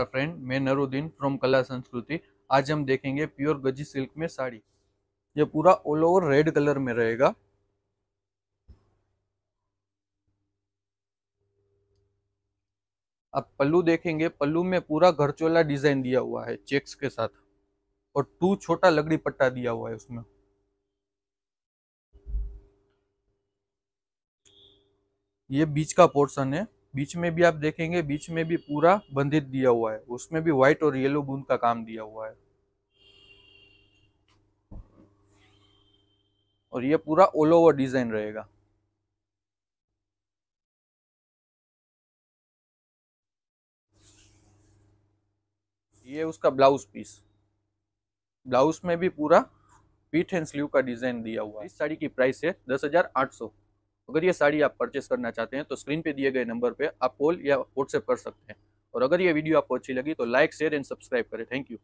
नमस्कार फ्रेंड मैं नरुद्दीन फ्रॉम कला संस्कृति आज हम देखेंगे प्योर गजी सिल्क में साड़ी ये पूरा ऑल ओवर रेड कलर में रहेगा अब पल्लू देखेंगे पल्लू में पूरा घरचोला डिजाइन दिया हुआ है चेक्स के साथ और टू छोटा लकड़ी पट्टा दिया हुआ है उसमें ये बीच का पोर्शन है बीच में भी आप देखेंगे बीच में भी पूरा बंधित दिया हुआ है उसमें भी व्हाइट और येलो बूंद का काम दिया हुआ है और ये पूरा ऑल ओवर डिजाइन रहेगा ये उसका ब्लाउज पीस ब्लाउज में भी पूरा पीठ एंड स्लीव का डिजाइन दिया हुआ है इस साड़ी की प्राइस है दस हजार आठ सौ अगर ये साड़ी आप परचेस करना चाहते हैं तो स्क्रीन पे दिए गए नंबर पे आप कॉल या व्हाट्सएप कर सकते हैं और अगर ये वीडियो आपको अच्छी लगी तो लाइक शेयर एंड सब्सक्राइब करें थैंक यू